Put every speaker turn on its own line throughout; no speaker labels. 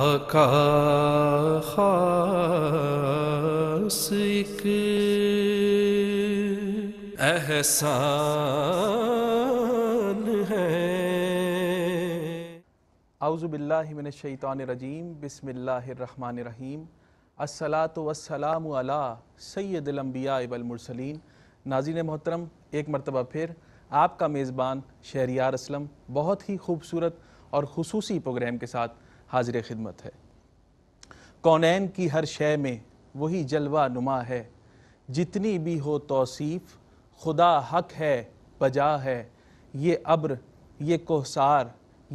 आका खास एक एहसान है आउज़बिल्लिमिनशैतानरजीम बसमीम असलात वसलाम सैदलम्बिया वलमरसलिन नाजिन मोहतरम एक मरतबा फिर आपका मेज़बान शहरियार असलम बहुत ही खूबसूरत और खसूसी प्रोग्राम के साथ हाजिर खिदमत है कौनैन की हर शय में वही जलवा नुमा है जितनी भी हो तोसीफ़ खुदा हक है बजा है ये अब्र ये कोहसार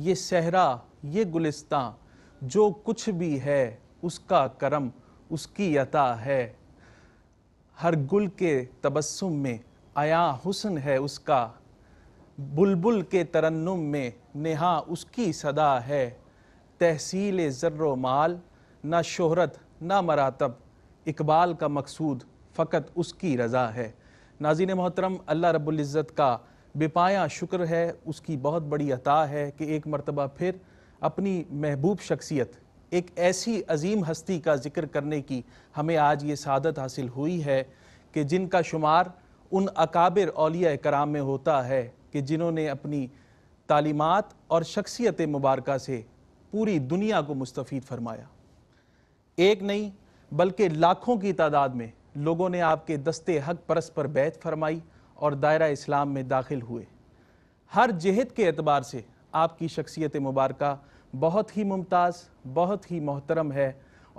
ये सहरा ये गुलिस्तां जो कुछ भी है उसका करम उसकी यता है हर गुल के तबस्सुम में आया हुसन है उसका बुलबुल के तरन्नुम में नेहा उसकी सदा है तहसील ज़र्र माल ना शहरत ना मरातब इकबाल का मकसूद फ़कत उसकी रज़ा है नाजिन मोहतरम अल्लाह रबुल्ज़त का बेपाया शुक्र है उसकी बहुत बड़ी अता है कि एक मरतबा फिर अपनी महबूब शख्सियत एक ऐसी अजीम हस्ती का जिक्र करने की हमें आज ये सदत हासिल हुई है कि जिनका शुमार उन अकाबिर अलिया कराम में होता है कि जिन्होंने अपनी तालीमत और शख्सियत मुबारक से पूरी दुनिया को मुस्तफ़ फरमाया एक नहीं बल्कि लाखों की तादाद में लोगों ने आपके दस्ते हक परस पर बैत फरमाई और दायरा इस्लाम में दाखिल हुए हर जहद के अतबार से आपकी शख्सियत मुबारक बहुत ही मुमताज़ बहुत ही मोहतरम है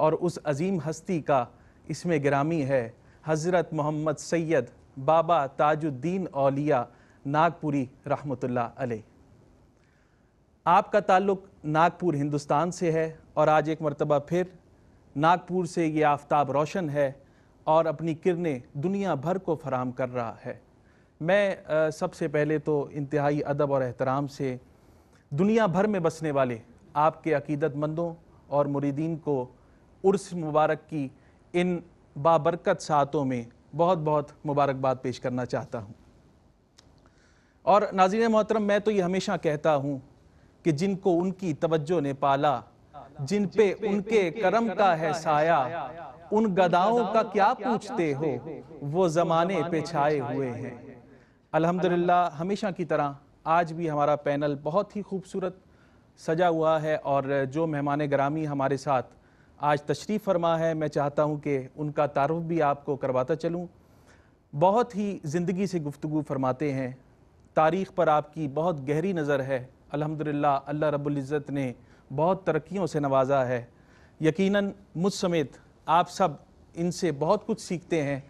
और उस अजीम हस्ती का इसमें ग्रामी है हज़रत मोहम्मद सैयद बाबा ताजुद्दीन औलिया नागपुरी रहमतुल्लाह अलैह आपका ताल्लुक़ नागपुर हिंदुस्तान से है और आज एक मरतबा फिर नागपुर से ये आफ्ताब रोशन है और अपनी किरणें दुनिया भर को फराम कर रहा है मैं सबसे पहले तो इंतहाई अदब और एहतराम से दुनिया भर में बसने वाले आपके अकीदतमंदों और मुरीदीन को उर्स मुबारक की इन बाबरकत सातों में बहुत बहुत मुबारकबाद पेश करना चाहता हूँ और नाजीन मोहतरम मैं तो ये हमेशा कहता हूँ कि जिनको उनकी तवज्जो ने पाला जिन पे उनके करम का है साया उन गदाओं का क्या पूछते हो वो जमाने पे छाए हुए हैं अल्हम्दुलिल्लाह हमेशा की तरह आज भी हमारा पैनल बहुत ही खूबसूरत सजा हुआ है और जो मेहमान ग्रामी हमारे साथ आज तशरीफ़ फरमा है मैं चाहता हूँ कि उनका तारफ़ भी आपको करवाता चलूँ बहुत ही ज़िंदगी से गुफ्तु फरमाते हैं तारीख़ पर आपकी बहुत गहरी नज़र है अल्हम्दुलिल्लाह अल्लाह रब्ज़त ने बहुत तरक्कियों से नवाजा है यकीनन मुझ समेत आप सब इनसे बहुत कुछ सीखते हैं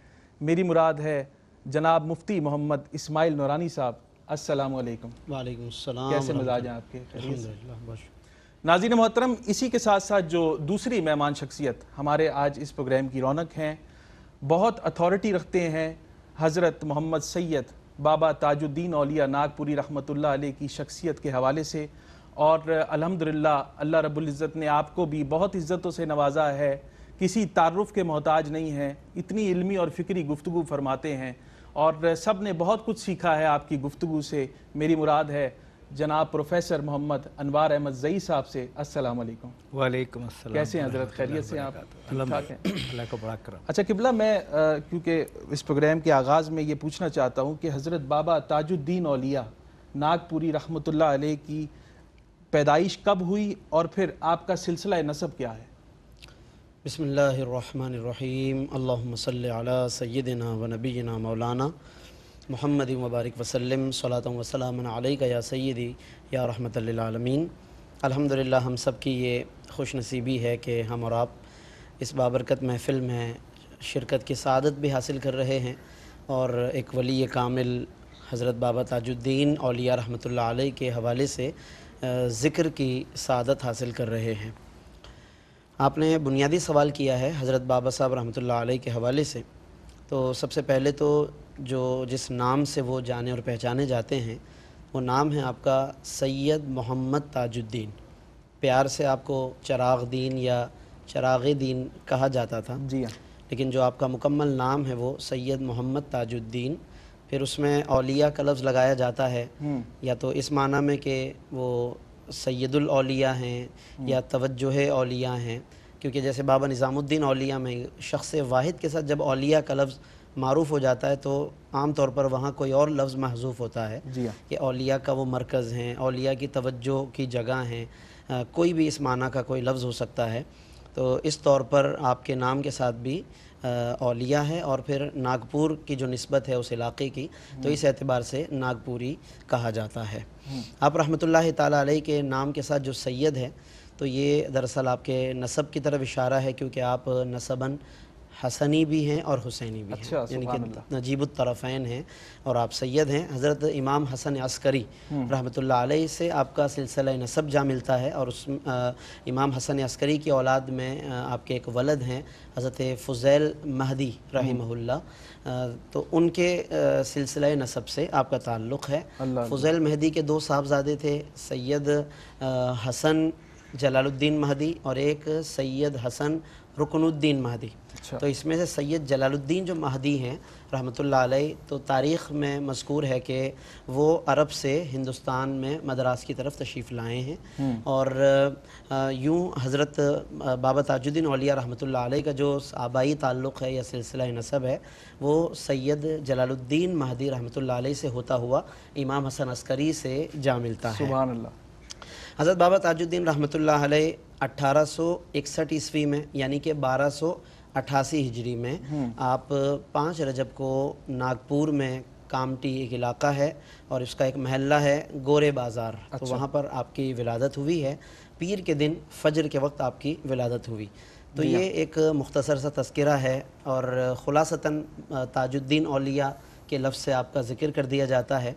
मेरी मुराद है जनाब मुफ्ती मोहम्मद इस्माइल नौरानी साहब अस्सलाम वालेकुम वालेकुम कैसे मजाज हैं
आपके
नाजिन मोहतरम इसी के साथ साथ जो दूसरी मेहमान शख्सियत हमारे आज इस प्रोग्राम की रौनक हैं बहुत अथॉरिटी रखते हैं हज़रत मोहम्मद सैयद बाबा ताजुद्दीन अलिया नागपुरी रहमतुल्लाह अलैह की शख्सियत के हवाले से और अलहमदिल्ला अल्लाह रबुल्ज़त ने आपको भी बहुत इज़्ज़तों से नवाजा है किसी तारफ़ के मोहताज नहीं हैं इतनी इल्मी और फ़िक्री गुफ्तु फरमाते हैं और सब ने बहुत कुछ सीखा है आपकी गुफ्तु से मेरी मुराद है जनाब प्रोफेसर मोहम्मद अनवार अहमद जई साहब से अस्सलाम
वालेकुम कैसे हैं हजरत खैरियत से आप ठीक ठाक हैं
अच्छा किबला मैं क्योंकि इस प्रोग्राम के आगाज़ में ये पूछना चाहता हूँ कि हज़रत बाबा ताजुद्दीन औलिया नागपुरी रहमतुल्लाह अलैह की पैदाइश कब हुई और फिर आपका सिलसिला नसब क्या है
बसमीम अल्लाम सैदना व नबीना मौलाना मोहम्मद मुबारक वसलम सलात वसलम या सैदी या रहमत आलमीन हम सब की ये खुश नसीबी है कि हम और आप इस बाबरकत महफ़िल में शिरकत की सदत भी हासिल कर रहे हैं और एक वली कामिल हज़रत बाबा ताजुद्दीन अलिया रहमत आल के हवाले से ज़िक्र की सदत हासिल कर रहे हैं आपने बुनियादी सवाल किया है हज़रत बाबा साहब रहमत आल के हवाले से तो सबसे पहले तो जो जिस नाम से वो जाने और पहचाने जाते हैं वो नाम है आपका सैयद मोहम्मद ताजुद्दीन प्यार से आपको चराग दीन या चराग दीन कहा जाता था जी हाँ लेकिन जो आपका मुकम्मल नाम है वो सैयद मोहम्मद ताजुद्दीन फिर उसमें अलिया का लफ्ज़ लगाया जाता है हम्म। या तो इस माना में कि वो सैदुल अलिया हैं हम्म। या तवज्जोह अलिया हैं क्योंकि जैसे बाबा निज़ामुद्दीन अलिया में शख्स वाहिद के साथ जब अलिया का लफ्ज़ मरूफ हो जाता है तो आम तौर पर वहाँ कोई और लफ्ज़ महजूफ होता है हाँ। कि अलिया का वो मरकज़ हैं अलिया की तवज्जो की जगह हैं कोई भी इस माना का कोई लफ्ज़ हो सकता है तो इस तौर पर आपके नाम के साथ भी अलिया है और फिर नागपुर की जो नस्बत है उस इलाके की तो हम्म। इस एतबार से नागपुरी कहा जाता है हम्म। आप रहमतुल्लाह ताली के नाम के साथ जो सैयद है तो ये दरअसल आपके नसब की तरफ इशारा है क्योंकि आप नसबन हसनी भी हैं और हुसैनी भी अच्छा, हैं यानी कि नजीबुलतरफ़ैन हैं और आप सैयद हैं हज़रत इमाम हसन अस्करी हम्म। रहमतुल्लाह अलैह से आपका सिलसिला नसब जा मिलता है और उस आ, इमाम हसन अस्करी की औलाद में आ, आपके एक वलद हैं हज़रत फ़ुज़ैल महदी हम्म। रहमहुल्ला तो उनके सिलसिला नसब से आपका ताल्लुक़ है फ़ुज़ैल महदी के दो साहबजादे थे सैयद हसन जलालुद्दीन महदी और एक सैयद हसन रुकनुद्दीन महदी अच्छा। तो इसमें से सैयद जलालुद्दीन जो महदी हैं रहमतुल्लाह अलैह तो तारीख़ में मशकूर है कि वो अरब से हिंदुस्तान में मद्रास की तरफ तशरीफ़ लाए हैं हम्म। और यूँ हज़रत बाबा ताजुद्दीन अलिया रहमतुल्लाह अलैह का जो आबाई ताल्लुक़ है या सिलसिला नसब है वो सैयद जलालुद्दीन महदी रहमतुल्लाह अलैह से होता हुआ इमाम हसन अस्करी से जा मिलता है हज़रत बाबा ताजुद्दीन ला अठारह सौ इकसठ ईस्वी में यानी कि बारह सौ अट्ठासी हिजरी में हम्म। आप पाँच रजब को नागपुर में कामटी एक इलाका है और इसका एक महल्ला है गोरे बाज़ार तो अच्छा। तो वहाँ पर आपकी विलादत हुई है पीर के दिन फजर के वक्त आपकी विलादत हुई तो ये एक मुख्तसर सा तस्करा है और ख़ुलासता ताजुद्दीन अलिया के लफ्ज़ से आपका ज़िक्र कर दिया जाता है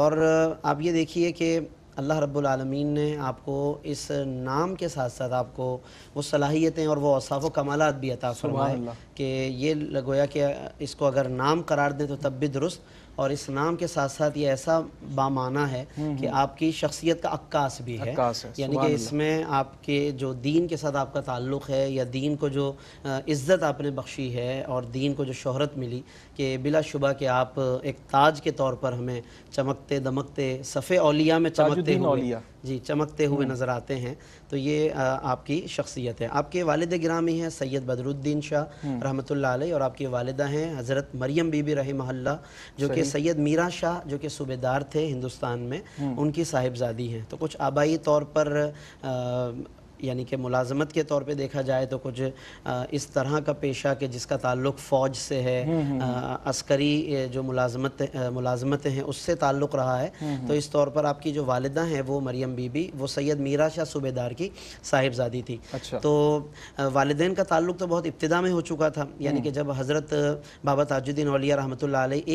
और आप ये देखिए कि अल्लाह रब्बुल आलमीन ने आपको इस नाम के साथ साथ आपको वो सलाहियतें और वो असाफ़ कमालत भी अता फरमाए कि ये गोया कि इसको अगर नाम करार दें तो तब भी दुरुस्त और इस नाम के साथ साथ ये ऐसा बामाना है हम्म, कि हम्म। आपकी शख्सियत का अक्कास भी है, है। यानी कि इसमें आपके जो दीन के साथ आपका ताल्लुक़ है या दीन को जो इज़्ज़त आपने बख्शी है और दीन को जो शहरत मिली कि शुबा के आप एक ताज के तौर पर हमें चमकते दमकते सफ़े ओलिया में चमकते हुए जी चमकते हुए हम्म। नज़र आते हैं तो ये आ, आपकी शख्सियत है आपके वालद ग्रामी हैं सैयद बदरुद्दीन शाह हम्म। रहमत और आपकी वालदा हैं हज़रत मरियम बीबी रही महल्ला जो कि सैयद मीरा शाह जो कि सूबेदार थे हिंदुस्तान में हम्म। उनकी साहिबजादी हैं तो कुछ आबाई तौर पर यानी कि मुलाजमत के तौर पे देखा जाए तो कुछ इस तरह का पेशा कि जिसका ताल्लुक फ़ौज से है हम्म, हम्म, हम्म। अस्करी जो मुलाजमत मुलाजमतें हैं उससे ताल्लुक़ रहा है तो इस तौर पर आपकी जो वालदा हैं वो मरियम बीबी वो सैयद मीरा शाह सूबेदार की साहिबजादी थी अच्छा। तो वालदेन का ताल्लुक तो बहुत इब्तदा में हो चुका था यानी कि जब हज़रत बाबा ताजुद्दीन अलिया रहमत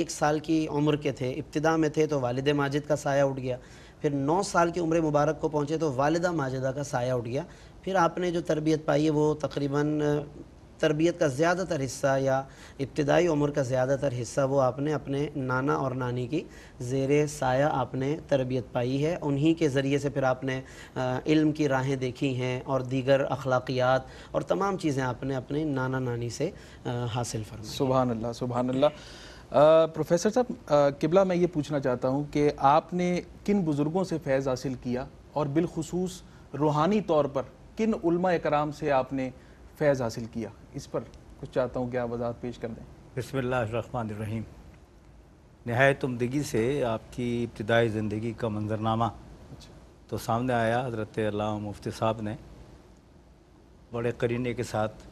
एक साल की उम्र के थे इब्तदा में थे तो वालद माजिद का साया उठ गया फिर नौ साल की उम्र मुबारक को पहुँचे तो वालदा माजदा का साया उठ गया फिर आपने जो तरबियत पाई है वो तकरीबन तरबियत का ज़्यादातर हिस्सा या इब्तदाई उम्र का ज़्यादातर हिस्सा वो आपने अपने नाना और नानी की जेर साया आपने तरबियत पाई है उन्हीं के ज़रिए से फिर आपने इल्म की राहें देखी हैं और दीगर अखलाकियात और तमाम चीज़ें आपने अपने नाना नानी से हासिल फरमाई सुबहानल्ला सुबहानल्ला
प्रोफेसर साहब किबला मैं ये पूछना चाहता हूँ कि आपने किन बुज़ुर्गों से फैज़ हासिल किया और बिलखसूस रूहानी तौर पर किन उलमा कराम से आपने फैज़ हासिल किया इस पर कुछ चाहता हूँ कि आप वजाहत पेश कर दें
बसमीम नहायत उमदगी से आपकी इब्तदाई ज़िंदगी का मंजरनामा अच्छा। तो सामने आया हजरत मुफ्ती साहब ने बड़े करीने के साथ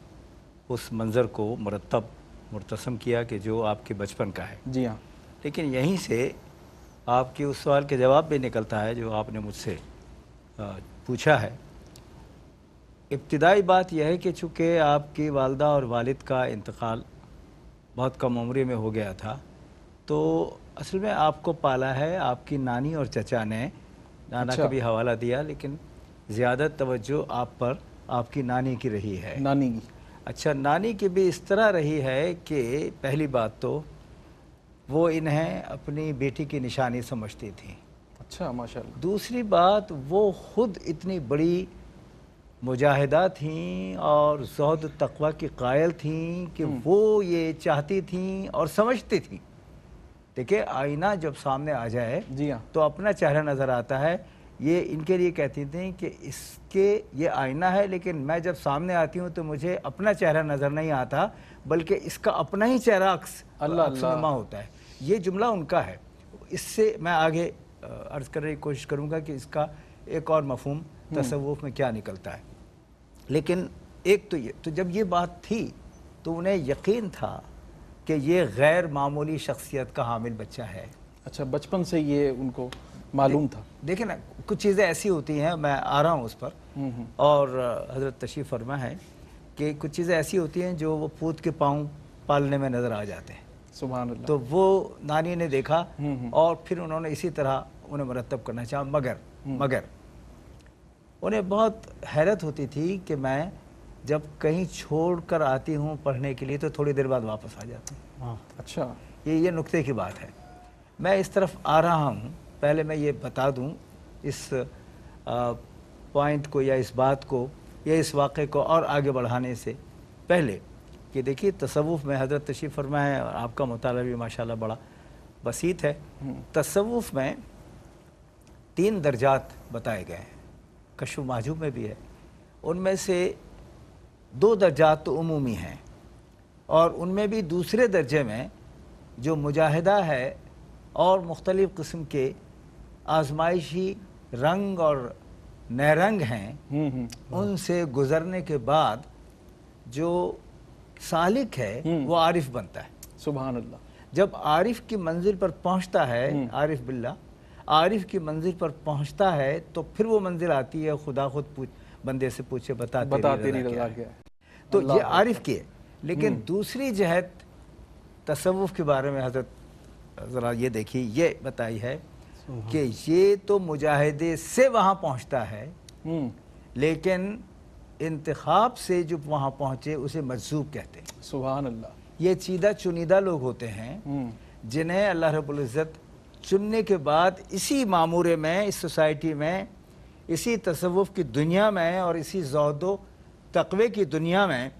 उस मंज़र को मरतब मुतसम किया कि जो आपके बचपन का है जी हाँ लेकिन यहीं से आपके उस सवाल के जवाब भी निकलता है जो आपने मुझसे पूछा है इब्तदाई बात यह है कि चूँकि आपकी वालदा और वालिद का इंतकाल बहुत कम उम्र में हो गया था तो असल में आपको पाला है आपकी नानी और चचा ने नाना अच्छा। का भी हवाला दिया लेकिन ज़्यादा तवज्जो आप पर आपकी नानी की रही है नानी की अच्छा नानी की भी इस तरह रही है कि पहली बात तो वो इन्हें अपनी बेटी की निशानी समझती थी अच्छा माशाल्लाह दूसरी बात वो खुद इतनी बड़ी मुजाहिदा थीं और जहद तकवा की कायल थीं कि हम्म। वो ये चाहती थीं और समझती थीं देखिए आईना जब सामने आ जाए जी हाँ तो अपना चेहरा नज़र आता है ये इनके लिए कहती थी कि इसके ये आईना है लेकिन मैं जब सामने आती हूँ तो मुझे अपना चेहरा नज़र नहीं आता बल्कि इसका अपना ही चेहरा अक्स अल्लाह होता है ये जुमला उनका है इससे मैं आगे अर्ज़ करने की कोशिश करूँगा कि इसका एक और मफहम हम्म। तसवुफ़ में क्या निकलता है लेकिन एक तो ये तो जब ये बात थी तो उन्हें यकीन था कि ये गैर मामूली शख्सियत का हामिल बच्चा है अच्छा बचपन से ये उनको मालूम था देखिए ना कुछ चीज़ें ऐसी होती हैं मैं आ रहा हूँ उस पर हम्म, हम्म। और हज़रत तशीफ फरमा है कि कुछ चीज़ें ऐसी होती हैं जो वो पूत के पाँव पालने में नज़र आ जाते हैं सुबह तो वो नानी ने देखा हम्म, और फिर उन्होंने इसी तरह उन्हें मरतब करना चाहा मगर मगर उन्हें बहुत हैरत होती थी कि मैं जब कहीं छोड़ कर आती हूँ पढ़ने के लिए तो थोड़ी देर बाद वापस आ जाती हूँ अच्छा ये ये नुक्ते की बात है मैं इस तरफ आ रहा हूँ पहले मैं ये बता दूं इस पॉइंट को या इस बात को या इस वाक़े को और आगे बढ़ाने से पहले कि देखिए तसवुफ़ में हजरत तशीफ़ फरमाए है और आपका मताल भी माशा बड़ा बसीत है हम्म। तसवुफ़ में तीन दर्जात बताए गए हैं कशु माजूब में भी है उनमें से दो दर्जात तो अमूमी हैं और उनमें भी दूसरे दर्जे में जो मुजाहिदा है और मुख्तलिफ़ किस्म के आजमाइशी रंग और नरंग हैं हम्म, हम्म। उनसे गुजरने के बाद जो सालिक है हम्म। वो आरिफ बनता है सुबह अल्लाह जब आरिफ की मंजिल पर पहुंचता है आरिफ बिल्ला आरिफ की मंजिल पर पहुंचता है तो फिर वो मंजिल आती है खुदा खुद पूछ बंदे से पूछे बता बताते नहीं रजा क्या तो ये आरिफ की है लेकिन दूसरी जहत तसव्वुफ के बारे में हजरत ज़रा ये देखिए ये बताई है कि ये तो मुजाहिदे से वहाँ पहुँचता है हम्म। लेकिन इंतखब से जो वहाँ पहुँचे उसे मजसूब कहते हैं सुबह अल्लाह ये चीदा चुनीदा लोग होते हैं हम्म। जिन्हें अल्लाह रबुल्ज़त चुनने के बाद इसी मामूरे में इस सोसाइटी में इसी तसवुफ़ की दुनिया में और इसी जहदो तकवे की दुनिया में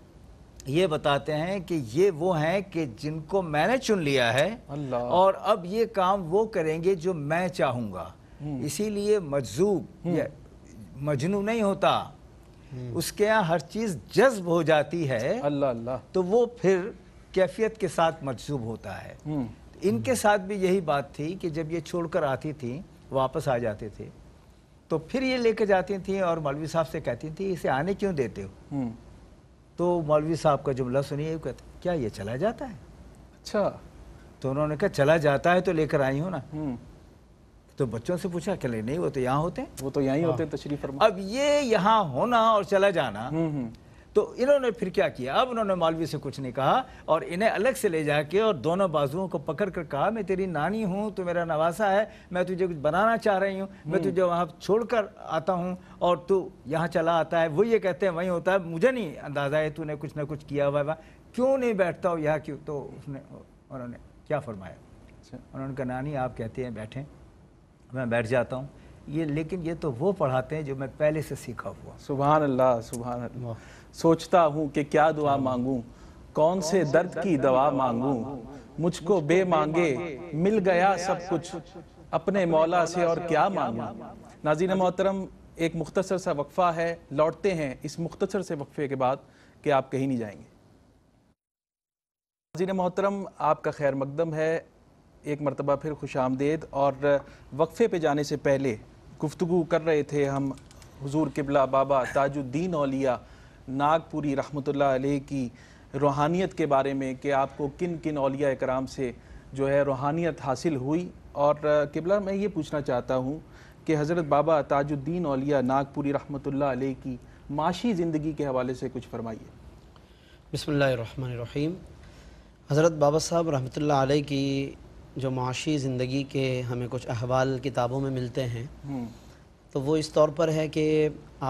ये बताते हैं कि ये वो हैं कि जिनको मैंने चुन लिया है और अब ये काम वो करेंगे जो मैं चाहूँगा हम्म। इसीलिए मजजूब हम्म। मजनू नहीं होता हम्म। उसके यहाँ हर चीज़ जज्ब हो जाती है अल्लाह अल्लाह तो वो फिर कैफियत के साथ मजसूब होता है इनके साथ भी यही बात थी कि जब ये छोड़कर आती थी वापस आ जाते थे तो फिर ये लेकर जाती थी और मौलवी साहब से कहती थी इसे आने क्यों देते हो तो मौलवी साहब का जुमला सुनिए कहते क्या ये चला जाता है अच्छा तो उन्होंने कहा चला जाता है तो लेकर आई हूँ ना हम्म। तो बच्चों से पूछा क्या नहीं वो तो यहाँ होते हैं वो तो यहाँ ही होते हैं तशरीफ अब ये यहाँ होना और चला जाना हम्म, हम्म। तो इन्होंने फिर क्या किया अब उन्होंने मालवी से कुछ नहीं कहा और इन्हें अलग से ले जाके और दोनों बाजुओं को पकड़ कर कहा मैं तेरी नानी हूँ तू मेरा नवासा है मैं तुझे कुछ बनाना चाह रही हूँ मैं हम्म। तुझे वहाँ छोड़ कर आता हूँ और तू यहाँ चला आता है वो ये कहते हैं वहीं होता है मुझे नहीं अंदाजा है तूने कुछ ना कुछ किया हुआ वह क्यों नहीं बैठता हो यहाँ क्यों तो उसने उन्होंने क्या फरमाया अच्छा। उन्होंने कहा नानी आप कहते हैं बैठें मैं बैठ जाता हूँ ये लेकिन ये तो वो पढ़ाते हैं जो मैं पहले से सीखा हुआ सुबह अल्लाह सुबह अल्लाह
सोचता हूँ कि क्या दुआ हाँ। मांगूं कौन से दर्द की दवा मांगूं मुझको बे मांगे मिल गया सब कुछ अपने मौला से और क्या मांगूं नाजीन अच्छा। मोहतरम एक मुख्तसर सा वक्फ़ा है लौटते हैं इस मुख्तसर से वक्फ़े के बाद कि आप कहीं नहीं जाएंगे नाजीन मोहतरम आपका खैर मकदम है एक मरतबा फिर खुश आमदेद और वक्फ़े पे जाने से पहले गुफ्तु कर रहे थे हम हजूर किबला बाबा ताजुद्दीन औलिया नागपुरी रहमत अलैह की रूहानियत के बारे में कि आपको किन किन अलिया कराम से जो है रूहानियत हासिल हुई और किबला मैं ये पूछना चाहता हूँ कि हज़रत बाबा ताजुद्दीन अलिया नागपुरी रहमत अलैह की माशी ज़िंदगी के हवाले से
कुछ फरमाइए बसमीम हज़रत बाबा साहब रहमत अलैह की जो माशी ज़िंदगी के हमें कुछ अहवाल किताबों में मिलते हैं तो वो इस तौर पर है कि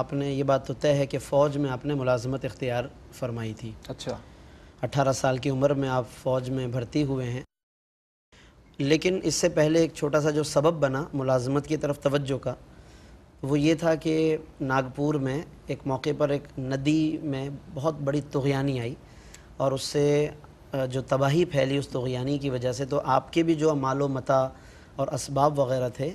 आपने ये बात तो तय है कि फ़ौज में आपने मुलाजमत इख्तियार फरमाई थी अच्छा अट्ठारह साल की उम्र में आप फ़ौज में भर्ती हुए हैं लेकिन इससे पहले एक छोटा सा जो सबब बना मुलाजमत की तरफ तवज्जो का वो ये था कि नागपुर में एक मौके पर एक नदी में बहुत बड़ी तुगयानी आई और उससे जो तबाही फैली उस तुगयानी की वजह से तो आपके भी जो मालो मता और इसबाब वगैरह थे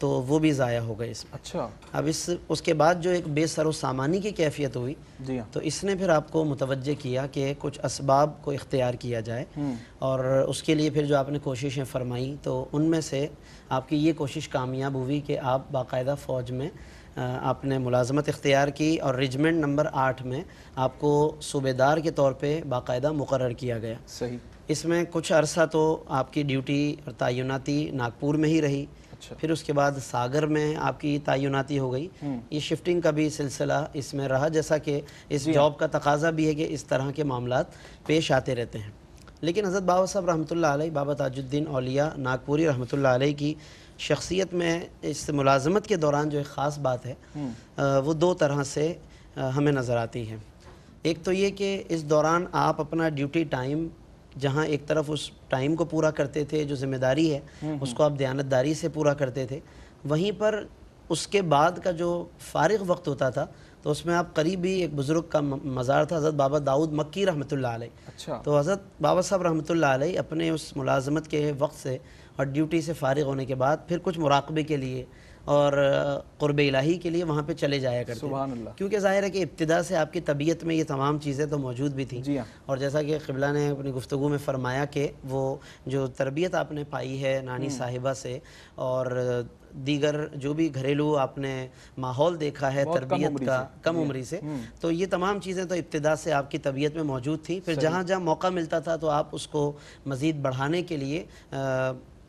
तो वो भी ज़ाया हो गए इसमें अच्छा अब इस उसके बाद जो एक बेसर सामानी की कैफियत हुई जी हाँ। तो इसने फिर आपको मुतवजह किया कि कुछ इसबाब को इख्तियार किया जाए हम्म। और उसके लिए फिर जो आपने कोशिशें फरमाई तो उनमें से आपकी ये कोशिश कामयाब हुई कि आप बाकायदा फ़ौज में आपने मुलाजमत इख्तियार की और रेजिमेंट नंबर आठ में आपको सूबेदार के तौर पर बाकायदा मुकर किया गया सही इसमें कुछ अरसा तो आपकी ड्यूटी और तयनती नागपुर में ही रही अच्छा। फिर उसके बाद सागर में आपकी तयनती हो गई हम्म। ये शिफ्टिंग का भी सिलसिला इसमें रहा जैसा कि इस जॉब का तकाजा भी है कि इस तरह के मामला पेश आते रहते हैं लेकिन हज़रत बाबा साहब रहमत बाबा ताजुद्दीन अलिया नागपुरी रहमत की शख्सियत में इस मुलाजमत के दौरान जो एक ख़ास बात है हम्म। वो दो तरह से हमें नज़र आती है एक तो ये कि इस दौरान आप अपना ड्यूटी टाइम जहाँ एक तरफ उस टाइम को पूरा करते थे जो जिम्मेदारी है हम्म, हम्म। उसको आप दयानतदारी से पूरा करते थे वहीं पर उसके बाद का जो फारग वक्त होता था तो उसमें आप करीबी एक बुज़ुर्ग का मज़ार था हज़रत बाबा दाऊद मक्की रहमत अच्छा तो हज़रत बाबा साहब रहमत अपने उस मुलाजमत के वक्त से और ड्यूटी से फ़ारिग होने के बाद फिर कुछ मुराकबे के लिए और क़ुरब इलाही के लिए वहाँ पे चले जाया करते हैं क्योंकि ज़ाहिर है कि इब्तदा से आपकी तबीयत में ये तमाम चीज़ें तो मौजूद भी थी हाँ। और जैसा कि कबला ने अपनी गुफ्तु में फरमाया कि वो जो तरबियत आपने पाई है नानी हम्म। साहिबा से और दीगर जो भी घरेलू आपने माहौल देखा है तरबियत का कम हाँ। उम्री से हम्म। तो ये तमाम चीज़ें तो इब्तदा से आपकी तबीयत में मौजूद थी फिर जहाँ जहाँ मौका मिलता था तो आप उसको मज़ीद बढ़ाने के लिए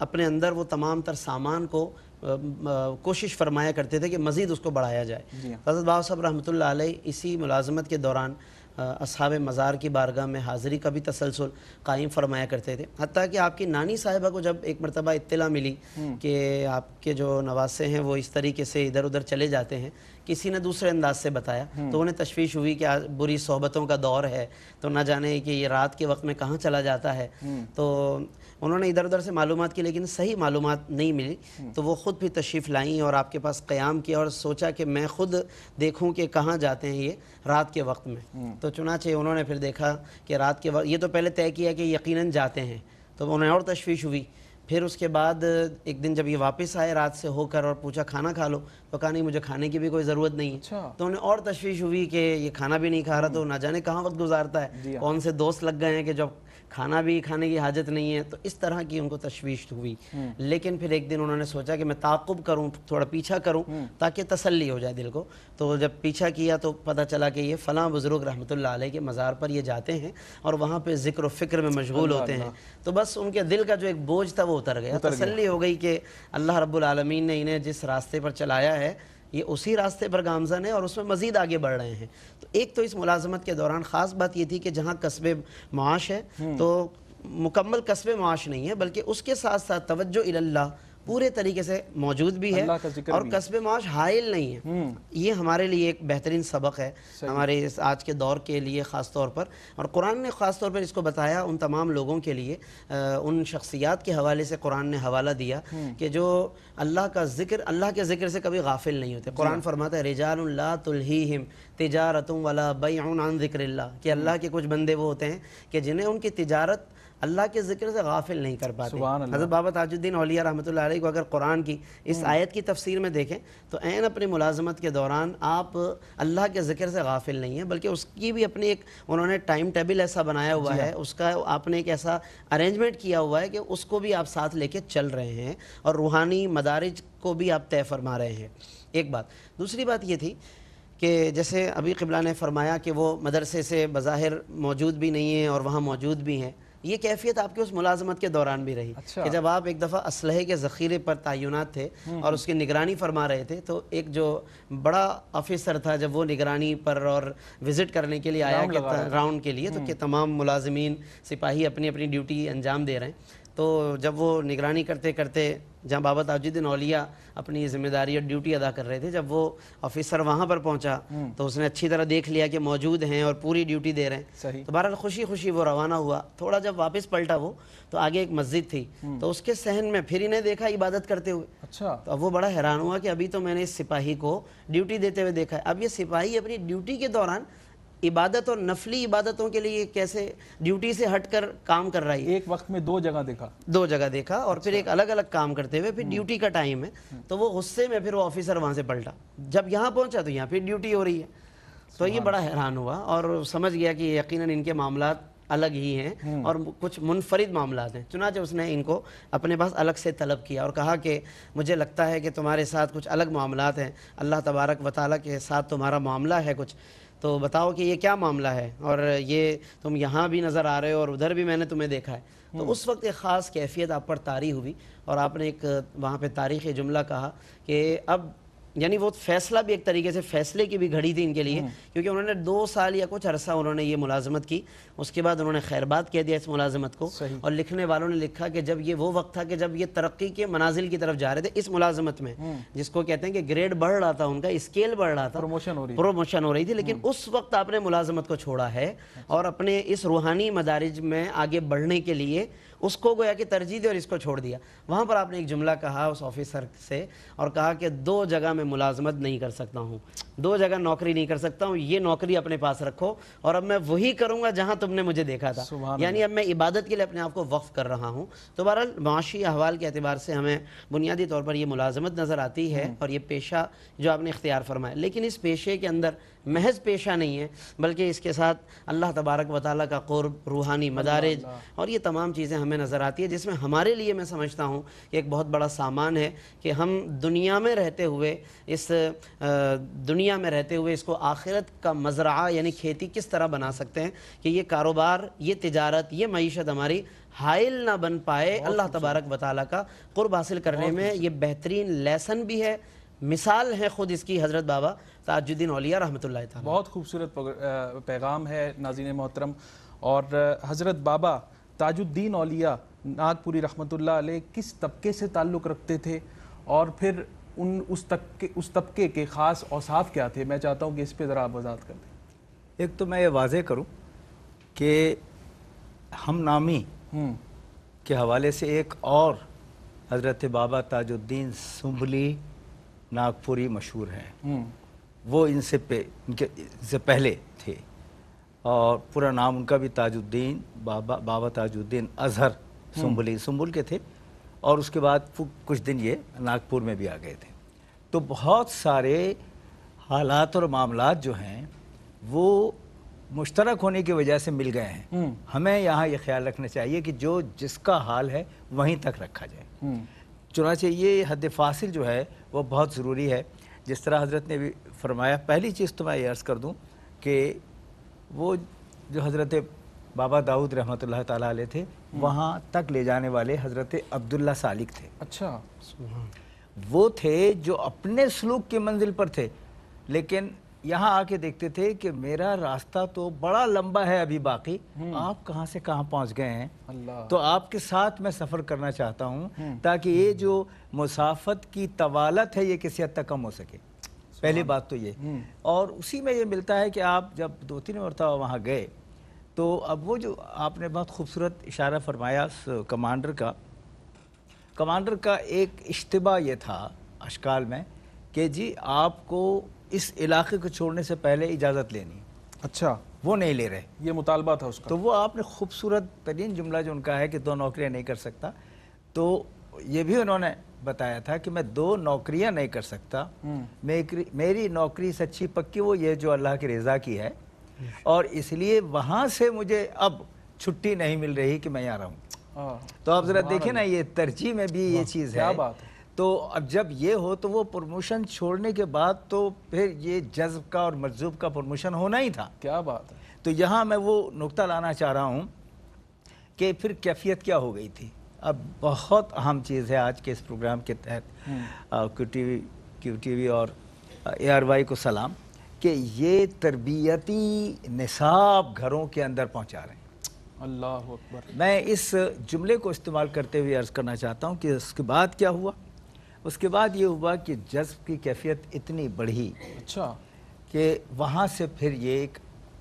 अपने अंदर वो तमाम तर सामान को कोशिश फरमाया करते थे कि मज़ीद उसको बढ़ाया जाए हजरत बाबा साहब रहमत इसी मुलाजमत के दौरान अब मज़ार की बारगाह में हाज़िरी का भी तसलसल कायम फरमाया करते थे हती कि आपकी नानी साहिबा को जब एक मरतबा इतला मिली कि आपके जो नवासे हैं वो इस तरीके से इधर उधर चले जाते हैं किसी ने दूसरे अंदाज से बताया हम्म। तो उन्हें तशवीश हुई कि आज बुरी सोहबतों का दौर है तो ना जाने कि ये रात के वक्त में कहाँ चला जाता है हम्म। तो उन्होंने इधर उधर से मालूम की लेकिन सही मालूम नहीं मिली हम्म। तो वो ख़ुद भी तशरीफ़ लाई और आपके पास क़्याम किया और सोचा कि मैं ख़ुद देखूँ कि कहाँ जाते हैं ये रात के वक्त में तो चुनाचे उन्होंने फिर देखा कि रात के वक्त ये तो पहले तय किया कि यकीन जाते हैं तो उन्हें और तशवीश हुई फिर उसके बाद एक दिन जब ये वापस आए रात से होकर और पूछा खाना खा लो तो कहा नहीं मुझे खाने की भी कोई ज़रूरत नहीं है अच्छा। तो उन्हें और तशवीश हुई कि ये खाना भी नहीं खा रहा तो ना जाने कहाँ वक्त गुजारता है हाँ। कौन से दोस्त लग गए हैं कि जब खाना भी खाने की हाजत नहीं है तो इस तरह की उनको तशवीश हुई हम्म। लेकिन फिर एक दिन उन्होंने सोचा कि मैं ताकुब करूँ थोड़ा पीछा करूँ हम्म। ताकि तसली हो जाए दिल को तो जब पीछा किया तो पता चला कि ये फ़लाँ बुज़ुर्ग रहमत के मज़ार पर ये जाते हैं और वहाँ पर ज़िक्र फ़िक्र में मशगूल होते हैं तो बस उनके दिल का जो एक बोझ था वो उतर गया तसली हो गई कि अल्लाह रब्लम ने इन्हें जिस रास्ते पर चलाया है ये उसी रास्ते पर गामजन है और उसमें मज़ीद आगे बढ़ रहे हैं तो एक तो इस मुलाजमत के दौरान ख़ास बात ये थी कि जहाँ कस्बे माश है हम्म। तो मुकम्मल कस्बे माश नहीं है बल्कि उसके साथ साथ तवज्जो पूरे तरीके से मौजूद भी है और कस्बे माश हायल नहीं है हम्म। ये हमारे लिए एक बेहतरीन सबक है हमारे इस आज के दौर के लिए ख़ास तौर पर और कुरान ने ख़ास तौर पर इसको बताया उन तमाम लोगों के लिए उन शख्सियात के हवाले से कुरान ने हवाला दिया हम्म। कि जो अल्लाह का जिक्र अल्लाह के जिक्र से कभी गाफिल नहीं होते कुरान फरमाता है रिजाला तजारतम वाला बयान जिक्र कि अल्लाह के कुछ बंदे वो होते हैं कि जिन्हें उनकी तजारत अल्लाह के जिक्र से गाफिल नहीं कर पाते हज़रत बाबा ताजुद्दीन अलिया रहमत को अगर कुरान की इस हम्म। आयत की तफसीर में देखें तो एन अपनी मुलाजमत के दौरान आप अल्लाह के जिक्र से गाफिल नहीं है बल्कि उसकी भी अपनी एक उन्होंने टाइम टेबल ऐसा बनाया हुआ हाँ। है उसका आपने एक ऐसा अरेंजमेंट किया हुआ है कि उसको भी आप साथ लेके चल रहे हैं और रूहानी मदारज को भी आप तय फरमा रहे हैं एक बात दूसरी बात ये थी कि जैसे अभी कबला ने फरमाया कि वो मदरसे से बाहिर मौजूद भी नहीं है और वहाँ मौजूद भी हैं ये कैफियत आपकी उस मुलाजमत के दौरान भी रही अच्छा। कि जब आप एक दफ़ा इसलहे के ज़ख़ीरे पर तयन थे हम्म, और हम्म। उसकी निगरानी फरमा रहे थे तो एक जो बड़ा ऑफिसर था जब वो निगरानी पर और विज़िट करने के लिए आया राउंड के लिए तो हम्म। के तमाम मुलाजमीन सिपाही अपनी अपनी ड्यूटी अंजाम दे रहे हैं तो जब वो निगरानी करते करते जहाँ बाबा ताजुद्दीन औलिया अपनी जिम्मेदारी और ड्यूटी अदा कर रहे थे जब वो ऑफिसर वहाँ पर पहुँचा हम्म। तो उसने अच्छी तरह देख लिया कि मौजूद हैं और पूरी ड्यूटी दे रहे हैं सही। तो बहरहाल खुशी खुशी वो रवाना हुआ थोड़ा जब वापस पलटा वो तो आगे एक मस्जिद थी हम्म। तो उसके सहन में फिर इन्हें देखा इबादत करते हुए अच्छा तो अब वो बड़ा हैरान हुआ कि अभी तो मैंने इस सिपाही को ड्यूटी देते हुए देखा है अब ये सिपाही अपनी ड्यूटी के दौरान इबादत और नफली इबादतों के लिए कैसे ड्यूटी से हटकर काम कर रहा है एक वक्त में दो जगह देखा दो जगह देखा और अच्छा। फिर एक अच्छा। अलग अलग काम करते हुए फिर हम्म। ड्यूटी का टाइम है हम्म। तो वो गुस्से में फिर वो ऑफिसर वहाँ से पलटा जब यहाँ पहुँचा तो यहाँ फिर ड्यूटी हो रही है तो ये बड़ा हैरान हुआ और समझ गया कि यकीन इनके मामला अलग ही हैं हम्म। और कुछ मुनफरद मामला हैं चुनाचे उसने इनको अपने पास अलग से तलब किया और कहा कि मुझे लगता है कि तुम्हारे साथ कुछ अलग मामला हैं अल्लाह तबारक वताल के साथ तुम्हारा मामला है कुछ तो बताओ कि ये क्या मामला है और ये तुम यहाँ भी नज़र आ रहे हो और उधर भी मैंने तुम्हें देखा है तो हम्म। उस वक्त एक ख़ास कैफियत आप पर तारी हुई और आपने एक वहाँ पे तारीख़ जुमला कहा कि अब यानी वो फैसला भी एक तरीके से फैसले की भी घड़ी थी इनके लिए हम्म। क्योंकि उन्होंने दो साल या कुछ अरसा उन्होंने ये मुलाजमत की उसके बाद उन्होंने खैरबाद कह दिया इस मुलाजमत को और लिखने वालों ने लिखा कि जब ये वो वक्त था कि जब ये तरक्की के मनाजिल की तरफ जा रहे थे इस मुलाजमत में हम्म। जिसको कहते हैं कि ग्रेड बढ़ रहा था उनका स्केल बढ़ रहा था प्रमोशन हो रही प्रमोशन हो रही थी लेकिन हम्म। उस वक्त आपने मुलाजमत को छोड़ा है अच्छा। और अपने इस रूहानी मदारज में आगे बढ़ने के लिए उसको गोया कि तरजीह दी और इसको छोड़ दिया वहाँ पर आपने एक जुमला कहा उस ऑफिसर से और कहा कि दो जगह मैं मुलाजमत नहीं कर सकता हूँ दो जगह नौकरी नहीं कर सकता हूँ ये नौकरी अपने पास रखो और अब मैं वही करूँगा जहाँ तुमने मुझे देखा था यानी अब मैं इबादत के लिए अपने आप को वक्फ़ कर रहा हूँ तो बहरहाल माशी अहवाल के अतबार से हमें बुनियादी तौर पर यह मुलाजमत नज़र आती है हम्म। और ये पेशा जो आपने इख्तियार फरमाया लेकिन इस पेशे के अंदर महज पेशा नहीं है बल्कि इसके साथ अल्लाह तबारक वाली का क़ुरब रूहानी मदारज और ये तमाम चीज़ें हमें नज़र आती है जिसमें हमारे लिए मैं समझता हूँ कि एक बहुत बड़ा सामान है कि हम दुनिया में रहते हुए इस दुनिया में रहते हुए इसको आखिरत का मज़रा यानी खेती किस तरह बना सकते हैं कि ये कारोबार ये तजारत ये मीशत हमारी हायल ना बन पाए अल्लाह तबारक वाली का कुर्ब हासिल करने में ये बेहतरीन लेसन भी है मिसाल है ख़ुद इसकी हज़रत बाबा ताजुद्दीन अलिया रहमत
बहुत खूबसूरत पैगाम है नाजीन मोहतरम और हज़रत बाबा ताजुद्दीन औलिया नागपुरी रहमतुल्ला किस तबके से ताल्लुक़ रखते थे और फिर उन उस तबके उस तबके के ख़ास औसाफ क्या थे मैं चाहता हूँ कि इस पर ज़रा आप वजात कर दें
एक तो मैं ये वाजे करूँ कि हम नामी हम्म। के हवाले से एक और हज़रत बाबा ताजुद्दीन सुंभली नागपुरी मशहूर हैं हम्म। वो इनसे पे इनके से पहले और पूरा नाम उनका भी ताजुद्दीन बाबा बाबा ताजुद्दीन अजहर सुम्बुली हम्म। सुम्बुल के थे और उसके बाद कुछ दिन ये नागपुर में भी आ गए थे तो बहुत सारे हालात और मामला जो हैं वो मुश्तरक होने की वजह से मिल गए हैं हम्म। हमें यहाँ ये ख्याल रखना चाहिए कि जो जिसका हाल है वहीं तक रखा जाए हम्म। चुनाचे ये हद फासिल जो है वो बहुत ज़रूरी है जिस तरह हजरत ने भी फरमाया पहली चीज़ तो मैं ये अर्ज़ कर दूँ कि वो जो हज़रत बाबा दाऊद रहमत ताली थे हम्म। वहाँ तक ले जाने वाले हज़रत अब्दुल्ला सालिक थे अच्छा वो थे जो अपने सलूक की मंजिल पर थे लेकिन यहाँ आके देखते थे कि मेरा रास्ता तो बड़ा लंबा है अभी बाकी हम्म। आप कहाँ से कहाँ पहुँच गए
हैं तो
आपके साथ मैं सफ़र करना चाहता हूँ हम्म। ताकि ये जो मुसाफत की तवालत है ये किसी हद तक कम हो सके पहली बात तो ये हम्म। और उसी में ये मिलता है कि आप जब दो तीन मरतबा वहाँ गए तो अब वो जो आपने बहुत खूबसूरत इशारा फरमाया कमांडर का कमांडर का एक इश्तबा ये था अशकाल में कि जी आपको इस इलाके को छोड़ने से पहले इजाज़त लेनी अच्छा वो नहीं ले रहे ये मुतालबा था उसका तो वो आपने खूबसूरत तरीन जुमला जो उनका है कि दो नौकरियाँ नहीं कर सकता तो ये भी उन्होंने बताया था कि मैं दो नौकरियां नहीं कर सकता हम्म। मेरी मेरी नौकरी सच्ची पक्की वो ये जो अल्लाह की रजा की है और इसलिए वहां से मुझे अब छुट्टी नहीं मिल रही कि मैं यहाँ
रहूँ
तो आप ज़रा देखें ना ये तरजीह में भी ये चीज़ है तो अब जब ये हो तो वो प्रमोशन छोड़ने के बाद तो फिर ये जज्ब का और मजजूब का प्रमोशन होना ही था क्या बात है तो यहाँ मैं वो नुकता लाना चाह रहा हूँ कि फिर कैफियत क्या हो गई थी अब बहुत अहम चीज़ है आज के इस प्रोग्राम के तहत हम्म। Q T V Q T V और ए आर वाई को सलाम कि ये तरबियती निसाब घरों के अंदर पहुँचा रहे हैं
अल्लाह अकबर
मैं इस जुमले को इस्तेमाल करते हुए अर्ज़ करना चाहता हूँ कि उसके बाद क्या हुआ उसके बाद ये हुआ कि जज्ब की कैफियत इतनी बढ़ी अच्छा कि वहाँ से फिर ये एक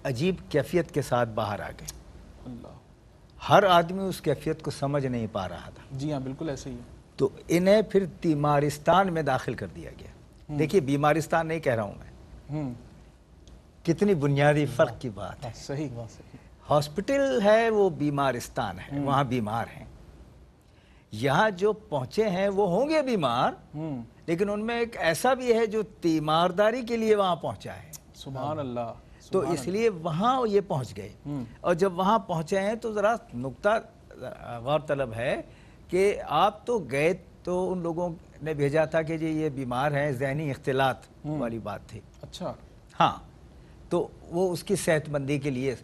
अजीब कैफियत के साथ बाहर आ गए अल्लाह हर आदमी उस कैफियत को समझ नहीं पा रहा था जी हाँ बिल्कुल ऐसे ही तो इन्हें फिर तीमारिस्तान में दाखिल कर दिया गया हम्म। देखिए बीमारिस्तान नहीं कह रहा हूँ मैं हम्म। कितनी बुनियादी फ़र्क की बात है हाँ, सही हॉस्पिटल है वो बीमारिस्तान है हम्म। वहाँ बीमार हैं यहाँ जो पहुंचे हैं वो होंगे बीमार लेकिन उनमें एक ऐसा भी है जो तीमारदारी के लिए वहाँ पहुंचा है सुबह अल्लाह तो इसलिए वहाँ ये पहुँच गए हम्म। और जब वहाँ पहुँचे हैं तो ज़रा नुकता गौरतलब है कि आप तो गए तो उन लोगों ने भेजा था कि जी ये बीमार हैं जहनी इख्तलात हम्म। वाली बात थी अच्छा हाँ तो वो उसकी सेहतमंदी के लिए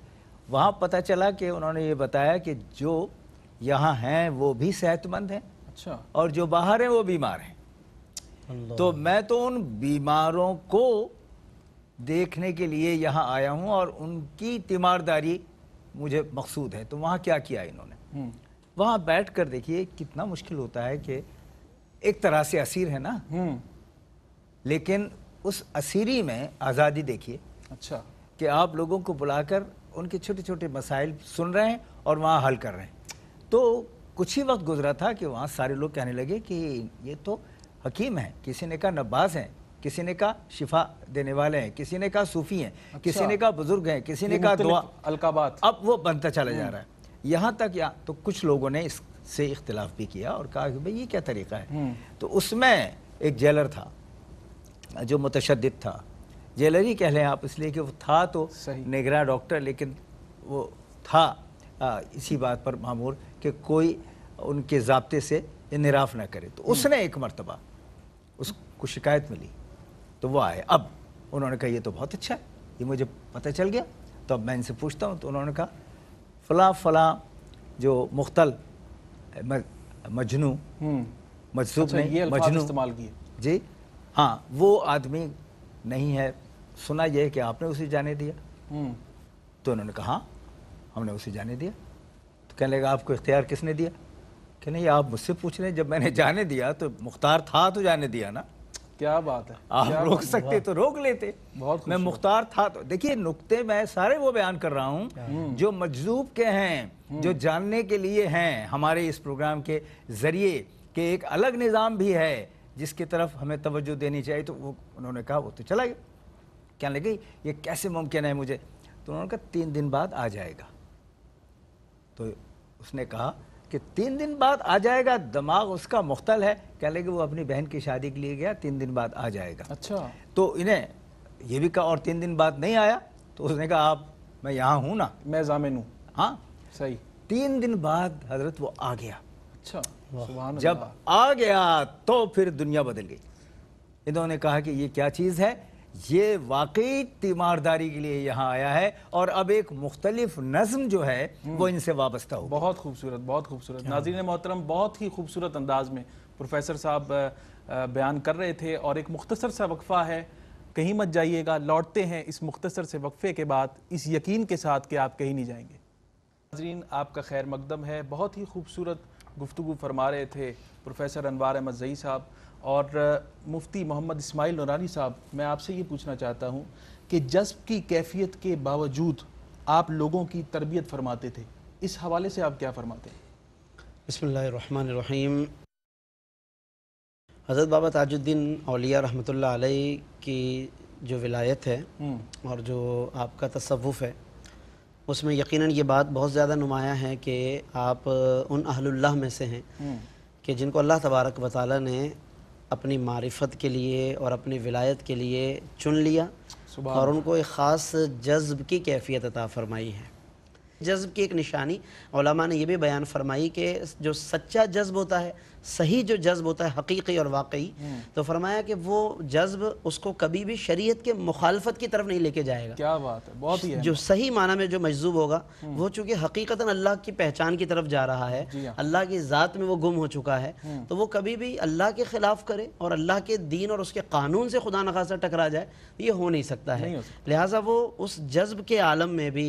वहाँ पता चला कि उन्होंने ये बताया कि जो यहाँ हैं वो भी सेहतमंद हैं अच्छा और जो बाहर हैं वो बीमार हैं तो मैं तो उन बीमारों को देखने के लिए यहाँ आया हूँ और उनकी तीमारदारी मुझे मकसूद है तो वहाँ क्या किया इन्होंने हम्म। वहाँ बैठ कर देखिए कितना मुश्किल होता है कि एक तरह से असीर है ना हम्म। लेकिन उस असीरी में आज़ादी देखिए अच्छा कि आप लोगों को बुलाकर उनके छोटे छोटे मसाइल सुन रहे हैं और वहाँ हल कर रहे हैं तो कुछ ही वक्त गुजरा था कि वहाँ सारे लोग कहने लगे कि ये तो हकीम है किसी ने कहा नब्बास हैं किसी ने कहा शिफा देने वाले हैं किसी ने कहा सूफी हैं अच्छा। किसी ने कहा बुजुर्ग हैं किसी ने कहा दुआ अलकाबात अब वो बनता चला जा हम्म। रहा है यहाँ तक या तो कुछ लोगों ने इससे इख्तलाफ भी किया और कहा कि भाई ये क्या तरीका है हम्म। तो उसमें एक जेलर था जो मुतशद था जेलर ही कह लें आप इसलिए कि वो था तो निगरा डॉक्टर लेकिन वो था आ, इसी बात पर मामूर कि कोई उनके जबते से इनराफ़ ना करे तो हम्म। उसने एक मरतबा उसको शिकायत मिली तो वो आए अब उन्होंने कहा ये तो बहुत अच्छा है ये मुझे पता चल गया तो अब मैं इनसे पूछता हूँ तो उन्होंने कहा फला फला जो मुख्तल मजनू हम्म। मजसूब अच्छा, नहीं मजनू इस्तेमाल किए जी हाँ वो आदमी नहीं है सुना यह कि आपने उसे जाने दिया हम्म। तो उन्होंने कहा हाँ, हमने उसे जाने दिया तो कहने लगा आपको इख्तियार किसने दिया कहने ये आप मुझसे पूछ रहे हैं जब मैंने जाने दिया तो मुख्तार था तो जाने दिया ना क्या बात है आप रोक सकते तो रोक लेते बहुत मैं मुख्तार था तो देखिए नुकते मैं सारे वो बयान कर रहा हूँ हाँ। हम्म। जो मजलूब के हैं हम्म। जो जानने के लिए हैं हमारे इस प्रोग्राम के जरिए कि एक अलग निज़ाम भी है जिसकी तरफ हमें तवज्जो देनी चाहिए तो वो उन्होंने कहा वो तो चला गया क्या लगे ये कैसे मुमकिन है मुझे तो उन्होंने कहा तीन दिन बाद आ जाएगा तो उसने कहा कि तीन दिन बाद आ जाएगा दिमाग उसका मुख्तल है कह लगे वो अपनी बहन की शादी के लिए गया तीन दिन बाद आ जाएगा अच्छा तो इन्हें ये भी कहा और तीन दिन बाद नहीं आया तो उसने कहा आप मैं यहाँ हूँ ना मैं जामिन हूँ हाँ सही तीन दिन बाद हजरत वो आ गया अच्छा जब आ गया तो फिर दुनिया बदल गई इन्होंने कहा कि ये क्या चीज़ है ये वाकई तीमारदारी के लिए यहाँ आया है और अब एक मुख्तलिफ नज्म जो है हम्म। वो इनसे वाबस्ता हो बहुत खूबसूरत बहुत खूबसूरत नाजीन मोहतरम
बहुत ही खूबसूरत अंदाज में प्रोफेसर साहब बयान कर रहे थे और एक मुख्तसर सा वक्फ़ा है कहीं मत जाइएगा लौटते हैं इस मुख्तसर से वक्फ़े के बाद इस यकीन के साथ कि आप कहीं नहीं जाएंगे नाजरीन आपका खैर मकदम है बहुत ही खूबसूरत गुफ्तु फरमा रहे थे प्रोफेसर अनवार अहमद जई साहब और मुफ्ती मोहम्मद इस्माइल नौरानी साहब मैं आपसे ये पूछना चाहता हूँ कि जज्ब की कैफियत के बावजूद आप लोगों की तरबियत फरमाते थे इस हवाले से आप क्या फरमाते हैं
बसमीम हज़रत बाबा ताजुद्दीन अलिया रहमत आलही की जो विलायत है हम्म। और जो आपका तसवुफ़ है उसमें यकीनन ये बात बहुत ज़्यादा नुमाया है कि आप उन अहलुल्लाह में से हैं हम्म। कि जिनको अल्लाह तबारक वाली ने अपनी मारिफत के लिए और अपनी विलायत के लिए चुन लिया और उनको एक ख़ास जज्ब की कैफियत अता फरमाई है जज्ब की एक निशानी ने यह भी बयान फरमाई कि जो सच्चा जज्ब होता है सही जो जज्ब होता है हकीकी और वाकई हम्म। तो फरमाया कि वो जज्ब उसको कभी भी शरीयत के मुखालफत की तरफ नहीं लेके जाएगा
क्या बात है बहुत ही जो
सही माना में जो मजजूब होगा हम्म। वो चूंकि हकीकता अल्लाह की पहचान की तरफ जा रहा है हाँ। अल्लाह की ज़ात में वो गुम हो चुका है हम्म। तो वो कभी भी अल्लाह के ख़िलाफ़ करे और अल्लाह के दीन और उसके कानून से खुदा नखासा टकरा जाए ये हो नहीं सकता है लिहाजा वो उस जज्ब के आलम में भी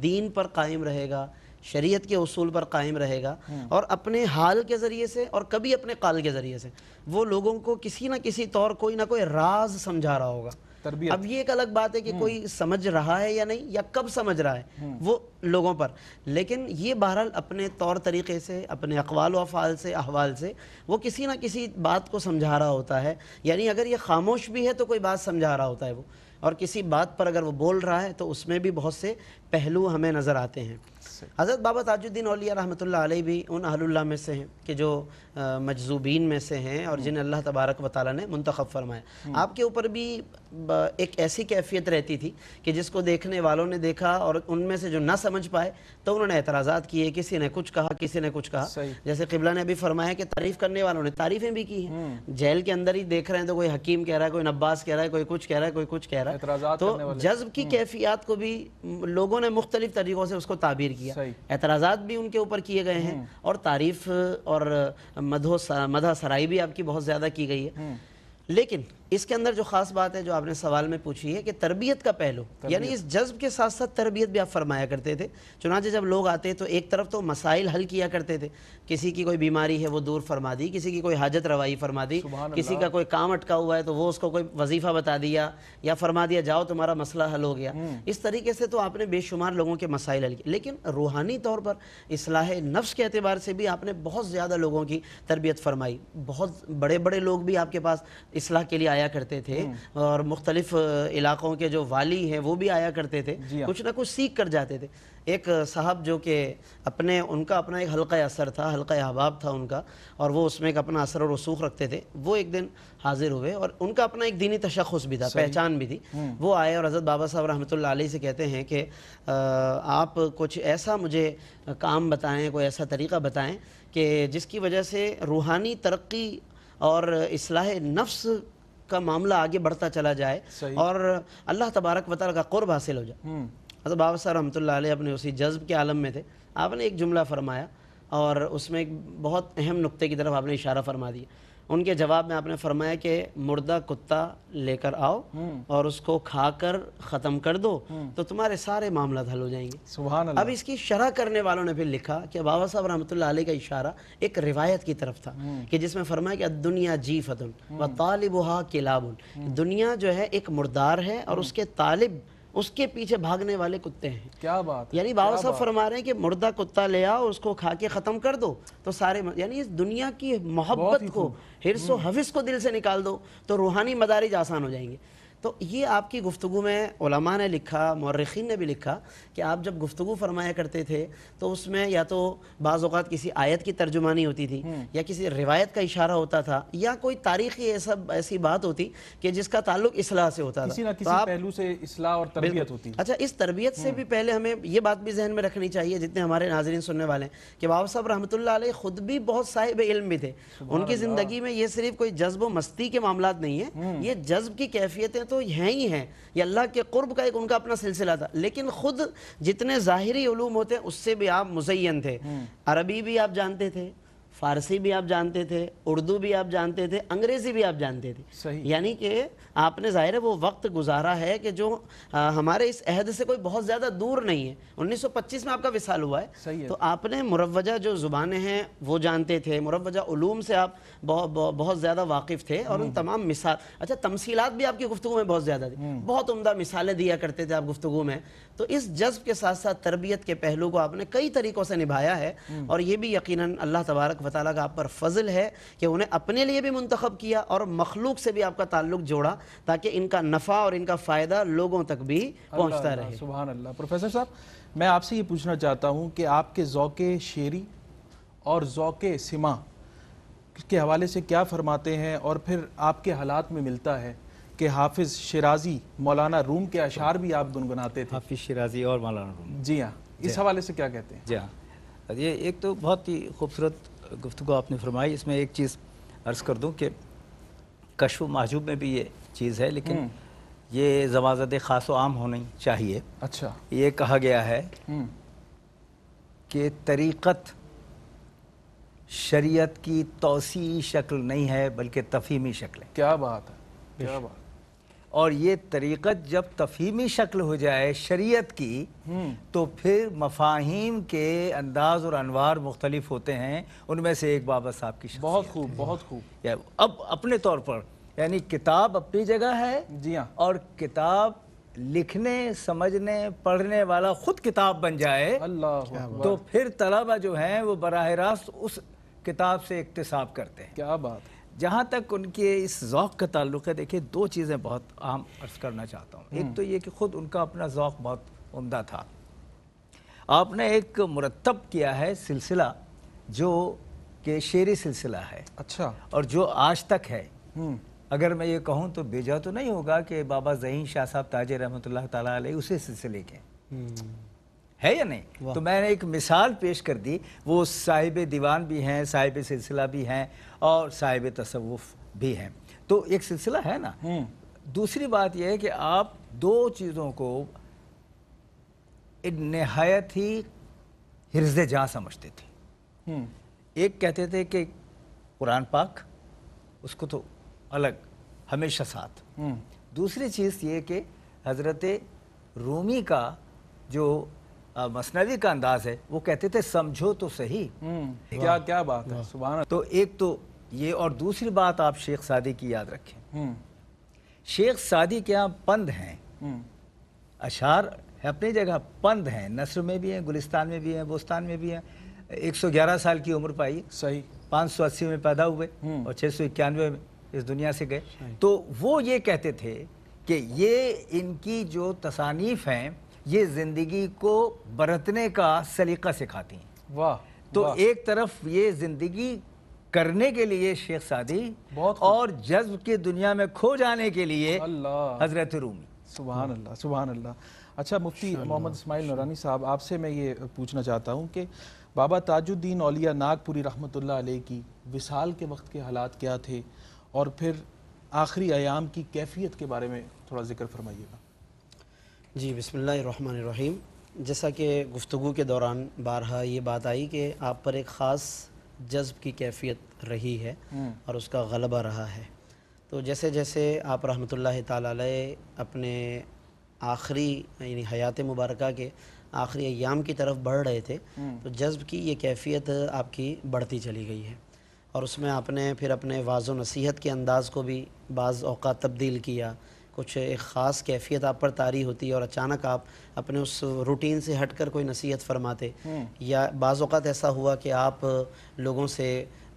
दीन पर कायम रहेगा शरीयत के असूल पर कायम रहेगा हम्म। और अपने हाल के ज़रिए से और कभी अपने काल के ज़रिए से वो लोगों को किसी ना किसी तौर कोई ना कोई राज समझा रहा होगा अब ये एक अलग बात है कि हम्म। कोई समझ रहा है या नहीं या कब समझ रहा है हम्म। वो लोगों पर लेकिन ये बहरहाल अपने तौर तरीके से अपने अकवाल अफ़ाल से अहवाल से वो किसी ना किसी बात को समझा रहा होता है यानी अगर ये खामोश भी है तो कोई बात समझा रहा होता है वो और किसी बात पर अगर वो बोल रहा है तो उसमें भी बहुत से पहलू हमें नज़र आते हैं हज़रत बाबा ताजुद्दीन अलिया रहमत लाई भी उन अहल्ला में से हैं कि जो मजजूबीन में से हैं और हम्म। जिन्हें अल्लाह तबारक व ताली ने मंतखब फरमाया हम्म। आपके ऊपर भी एक ऐसी कैफियत रहती थी कि जिसको देखने वालों ने देखा और उनमें से जो ना समझ पाए तो उन्होंने एतराज़ा किए किसी ने कुछ कहा किसी ने कुछ कहा जैसे किबला ने अभी फरमाया कि तारीफ़ करने वालों ने तारीफ़ें भी की हैं हम्म। जेल के अंदर ही देख रहे हैं तो कोई हकीम कह रहा है कोई नब्बास कह रहा है कोई कुछ कह रहा है कोई कुछ कह रहा है तो जज्ब की कैफियात को भी लोगों ने मुख्तलिफ तरीक़ों से उसको ताबीर किया दिया एतराज़ात भी उनके ऊपर किए गए हैं हम्म। और तारीफ और मधो सराई भी आपकी बहुत ज़्यादा की गई है हम्म। लेकिन इसके अंदर जो ख़ास बात है जो आपने सवाल में पूछी है कि तरबियत का पहलू यानी इस जज्ब के साथ साथ तरबियत भी आप फरमाया करते थे चुनाचे जब लोग आते तो एक तरफ तो मसाइल हल किया करते थे किसी की कोई बीमारी है वो दूर फरमा दी किसी की कोई हाजत रवाई फरमा दी किसी का कोई काम अटका हुआ है तो वो उसको कोई वजीफ़ा बता दिया या फरमा दिया जाओ तुम्हारा मसला हल हो गया हम्म। इस तरीके से तो आपने बेशुमार लोगों के मसाइल हल किए लेकिन रूहानी तौर पर असलाह नफ्स के अतबार से भी आपने बहुत ज़्यादा लोगों की तरबियत फरमाई बहुत बड़े बड़े लोग भी आपके पास असलाह के लिए आया आया करते थे हम्म। और मुख्तलिफ इलाक़ों के जो वाली हैं वो भी आया करते थे हाँ। कुछ ना कुछ सीख कर जाते थे एक साहब जो कि अपने उनका अपना एक हल्का असर था हल्का अहबाब था उनका और वो उसमें एक अपना असर और रसूख रखते थे वो एक दिन हाजिर हुए और उनका अपना एक दीनी तशखस भी था पहचान भी थी हम्म। वो आए और हज़रत बाबा साहब रहमत से कहते हैं कि आप कुछ ऐसा मुझे काम बताएं कोई ऐसा तरीका बताएं कि जिसकी वजह से रूहानी तरक्की और असलाह नफ्स का मामला आगे बढ़ता चला जाए और अल्लाह तबारक वाल का कुर्ब हासिल हो जाए हम्म। हजरत बाबा साहब रमत अपने उसी जज्ब के आलम में थे आपने एक जुमला फरमाया और उसमें एक बहुत अहम नुक्ते की तरफ आपने इशारा फरमा दिया उनके जवाब में आपने फरमाया कि मुर्दा कुत्ता लेकर आओ हम्म। और उसको खाकर ख़त्म कर दो हम्म। तो तुम्हारे सारे मामला हल हो जाएंगे सुबह अब इसकी शरा करने वालों ने फिर लिखा कि बाबा साहब रहमत का इशारा एक रिवायत की तरफ था हम्म। कि जिसमें फरमाया कि दुनिया जी फतुल व तालिबहा किलाबुन दुनिया जो है एक मुर्दार है और उसके तालिब उसके पीछे भागने वाले कुत्ते हैं क्या बात यानी बाबा साहब फरमा रहे हैं कि मुर्दा कुत्ता ले आओ उसको खा के ख़त्म कर दो तो सारे यानी इस दुनिया की मोहब्बत को हिरसो हम्म। हविस को दिल से निकाल दो तो रूहानी मदारिज आसान हो जाएंगे तो ये आपकी गुफ्तु में ओलमा ने लिखा मर्रखीन ने भी लिखा कि आप जब गुफ्तु फरमाया करते थे तो उसमें या तो बाज़ात किसी आयत की तर्जुमानी होती थी हम्म। या किसी रिवायत का इशारा होता था या कोई तारीखी ऐसा ऐसी बात होती कि जिसका ताल्लुक असलाह से होता किसी था तो किसी तो पहलू से असलाह और तरबियत होती अच्छा इस तरबियत से हम्म। भी पहले हमें ये बात भी जहन में रखनी चाहिए जितने हमारे नाजरन सुनने वाले हैं कि बाबा साहब रहमत ख़ुद भी बहुत साहिब इल्म भी थे उनकी ज़िंदगी में ये सिर्फ कोई जज्ब मस्ती के मामला नहीं है हम्म। ये जज्ब की कैफियतें तो तो हैं ही हैं ये अल्लाह के कुर्ब का एक उनका अपना सिलसिला था लेकिन ख़ुद जितने ज़ाहरी होते हैं उससे भी आप मुजैन थे हम्म। अरबी भी आप जानते थे फारसी भी आप जानते थे उर्दू भी आप जानते थे अंग्रेज़ी भी आप जानते थे सही यानी कि आपने ज़ाहिर है वो वक्त गुजारा है कि जो आ, हमारे इस अहद से कोई बहुत ज़्यादा दूर नहीं है 1925 में आपका विसाल हुआ है सही है तो आपने मुरवजा जो ज़ुबानें हैं वो जानते थे मुरवजा ूम से आप बहुत बहुत, बहुत ज़्यादा वाकिफ़ थे और उन हम्म। तमाम मिसाल अच्छा तमसीलात भी आपकी गुफ्तु में बहुत ज़्यादा थी हम्म। बहुत उमदा मिसालें दिया करते थे आप गुफ्तु में तो इस जज्ब के साथ साथ तरबियत के पहलू को आपने कई तरीक़ों से निभाया है हम्म। और ये भी यकीन अल्लाह तबारक ताली का आप पर फजल है कि उन्हें अपने लिए भी मंतखब किया और मखलूक से भी आपका ताल्लुक जोड़ा ताकि इनका नफ़ा और इनका फ़ायदा लोगों तक भी पहुँचता रहे सुबह अल्लाह प्रोफेसर साहब
मैं आपसे ये पूछना चाहता हूँ कि आपके ओक़ शेरी और ओक़ सिमा के हवाले से क्या फरमाते हैं और फिर आपके हालात में मिलता है कि हाफिज़ शिराजी मौलाना रूम के अशार भी आप गुनगुनाते थे हाफिज़ शिराजी और मौलाना रूम जी हाँ इस हाँ। हवाले से क्या कहते हैं
जी हाँ ये एक तो बहुत ही खूबसूरत गुफ्तु आपने फरमाई इसमें एक चीज़ अर्ज़ कर दूँ कि कशु महजूब में भी ये चीज़ है लेकिन हम्म। ये जवाज़त ख़ास व आम होनी चाहिए अच्छा ये कहा गया है हम्म। कि तरीक़त शरीयत की तोसी शक्ल नहीं है बल्कि तफहीमी शक्ल है क्या बात है क्या बात और ये तरीक़त जब तफहीमी शक्ल हो जाए शरीयत की हम्म। तो फिर मफाहिम के अंदाज और अनवार मुख्तलिफ होते हैं उनमें से एक बाबा साहब की बहुत खूब बहुत खूब अब अपने तौर पर यानी किताब अपनी जगह है जी हाँ और किताब लिखने समझने पढ़ने वाला खुद किताब बन जाए अल्लाह तो फिर तलबा जो हैं वो बरह रास्त उस किताब से इकतसाब करते हैं क्या बात जहाँ तक उनके इस ओक़ का ताल्लुक है देखिए दो चीज़ें बहुत आम अर्ज़ करना चाहता हूँ एक हम्म। तो ये कि ख़ुद उनका अपना ओक़ बहुत उम्दा था आपने एक मुरतब किया है सिलसिला जो कि शेरी सिलसिला है अच्छा और जो आज तक है हम्म। अगर मैं ये कहूँ तो बेजा तो नहीं होगा कि बाबा जहीन शाह साहब ताजे रहमत ला उसी सिलसिले के है या नहीं तो मैंने एक मिसाल पेश कर दी वो साहिब दीवान भी हैं साहिब सिलसिला भी हैं और साहिब तसवुफ भी हैं तो एक सिलसिला है ना हम्म। दूसरी बात यह है कि आप दो चीज़ों को नहायत ही हिरज जहाँ समझते थे हम्म। एक कहते थे कि कुरान पाक उसको तो अलग हमेशा साथ हम्म। दूसरी चीज़ ये कि हज़रत रूमी का जो मसनवी का अंदाज है वो कहते थे समझो तो सही हम्म, क्या क्या बात है सुबह तो एक तो ये और दूसरी बात आप शेख सादी की याद रखें हम्म। शेख सादी के यहाँ पंद हैं हम्म। अशार है अपनी जगह पंद हैं नसर में भी हैं गुलिस्तान में भी हैं बोस्तान में भी हैं 111 साल की उम्र पाई सही अस्सी में पैदा हुए और छः में इस दुनिया से गए तो वो ये कहते थे कि ये इनकी जो तसानीफ हैं ये ज़िंदगी को बरतने का सलीका सिखाती हैं वाह तो वा। एक तरफ ये ज़िंदगी करने के लिए शेख सादी बहुत और जज्ब की दुनिया में खो जाने के लिए हजरत रूमी सुबह
अल्लाह सुबह अल्लाह अच्छा मुफ्ती मोहम्मद इसमाइल नौरानी साहब आपसे मैं ये पूछना चाहता हूँ कि बाबा ताजुद्दीन औलिया नागपुरी रहमत की विशाल के वक्त के हालात क्या थे और फिर आखिरी आयाम की कैफियत के
बारे में थोड़ा जिक्र फरमाइएगा जी बिसमीम जैसा कि गुफ्तु के दौरान बारहा ये बात आई कि आप पर एक ख़ास जज्ब की कैफियत रही है हम्म। और उसका गलबा रहा है तो जैसे जैसे आप रहमत ला अपने आखिरी यानी हयात मुबारक के आखिरी अयाम की तरफ बढ़ रहे थे हम्म। तो जज्ब की ये कैफियत आपकी बढ़ती चली गई है और उसमें आपने फिर अपने वाज नसीहत के अंदाज़ को भी बाज़ अवत तब्दील किया कुछ एक ख़ास कैफियत आप पर तारी होती है और अचानक आप अपने उस रूटीन से हट कर कोई नसीहत फरमाते हम्म। या बाज़ात ऐसा हुआ कि आप लोगों से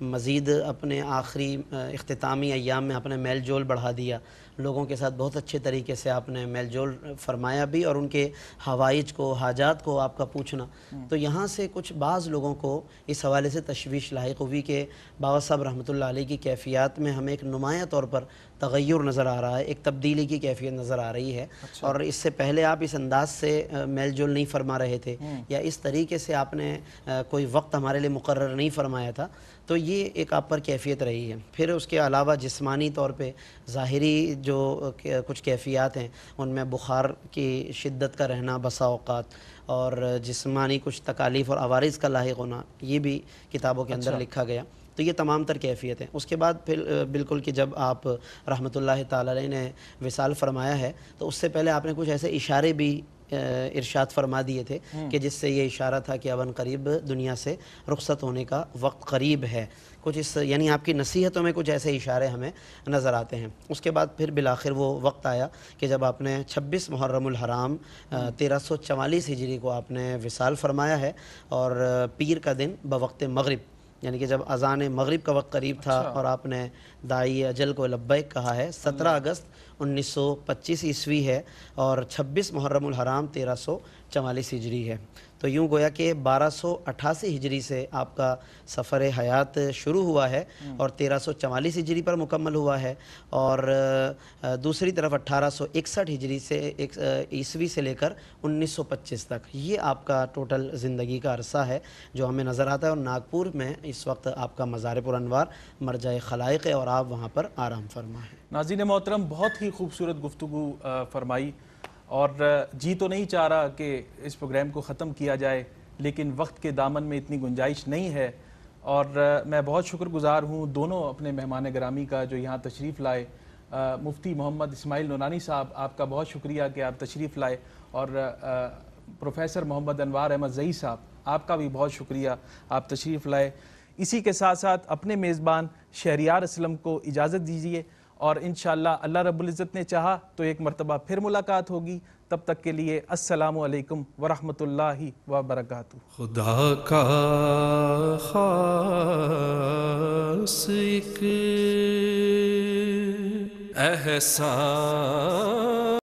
मज़ीद अपने आखिरी अख्तामी अयाम में अपने मेल जोल बढ़ा दिया लोगों के साथ बहुत अच्छे तरीके से आपने मेलजोल फरमाया भी और उनके हवाइज को हाजात को आपका पूछना हम्म। तो यहाँ से कुछ बाज़ लोगों को इस हवाले से तशवीश लाइक हुई कि बाबा साहब रहमत की कैफियत में हमें एक नुमाया तौर पर तगैर नज़र आ रहा है एक तब्दीली की कैफियत नज़र आ रही है अच्छा। और इससे पहले आप इस अंदाज से मेल जोल नहीं फरमा रहे थे हम्म। या इस तरीके से आपने कोई वक्त हमारे लिए मुकर नहीं फरमाया था तो ये एक आप पर कैफियत रही है फिर उसके अलावा जिस्मानी तौर पे ज़ाहरी जो कुछ कैफियात हैं उनमें बुखार की शिद्दत का रहना बसाओक़ात और जिस्मानी कुछ तकालीफ़ और आवारज़ का लाक होना ये भी किताबों के अंदर अच्छा। लिखा गया तो ये तमाम तर कैफियत हैं उसके बाद फिर बिल्कुल कि जब आप रहमत ला ने विसाल फरमाया है तो उससे पहले आपने कुछ ऐसे इशारे भी इरशाद फरमा दिए थे हम्म। कि जिससे ये इशारा था कि अवन करीब दुनिया से रुखसत होने का वक्त करीब है कुछ इस यानी आपकी नसीहतों में कुछ ऐसे इशारे हमें नज़र आते हैं उसके बाद फिर बिलाखिर वो वक्त आया कि जब आपने 26 मुहर्रम हराम हम्म। तेरह सौ चवालीस हिजरी को आपने विसाल फरमाया है और पीर का दिन बवक्त मगरब यानी कि जब अजान मगरब का वक्त करीब अच्छा। था और आपने दाई अजल को लब्बैक कहा है सत्रह हम्म। अगस्त 1925 ईस्वी है और 26 मुहर्रम हराम तेरह सौ चवालीस हिजरी है तो यूँ गोया कि बारह सौ अट्ठासी हिजरी से आपका सफ़र हयात शुरू हुआ है हम्म। और तेरह सौ चवालीस हिजरी पर मुकम्मल हुआ है और दूसरी तरफ अट्ठारह सौ इकसठ हिजरी से एक ईस्वी से लेकर उन्नीस सौ पच्चीस तक ये आपका टोटल ज़िंदगी का अरसा है जो हमें नज़र आता है और नागपुर में इस वक्त आपका मज़ारपुर अनवार मरजा खलाइक है और आप वहाँ पर आराम फरमा है
नाजीन मोहतरम बहुत ही खूबसूरत गुफ्तु फरमाई और जी तो नहीं चाह रहा कि इस प्रोग्राम को ख़त्म किया जाए लेकिन वक्त के दामन में इतनी गुंजाइश नहीं है और मैं बहुत शुक्रगुजार हूँ दोनों अपने मेहमान ग्रामी का जो यहाँ तशरीफ़ लाए मुफ्ती मोहम्मद इसमाइल नोनानी साहब आपका बहुत शुक्रिया कि आप तशरीफ़ लाए और प्रोफेसर मोहम्मद अनवार अहमद जई साहब आपका भी बहुत शुक्रिया आप तशरीफ़ लाए इसी के साथ साथ अपने मेज़बान शहरियार असलम को इजाज़त दीजिए और इन अल्लाह रबुल्ज़त ने चाहा तो एक मरतबा फिर मुलाकात होगी तब तक के लिए असल वरहमल वबरक खुदा का
खास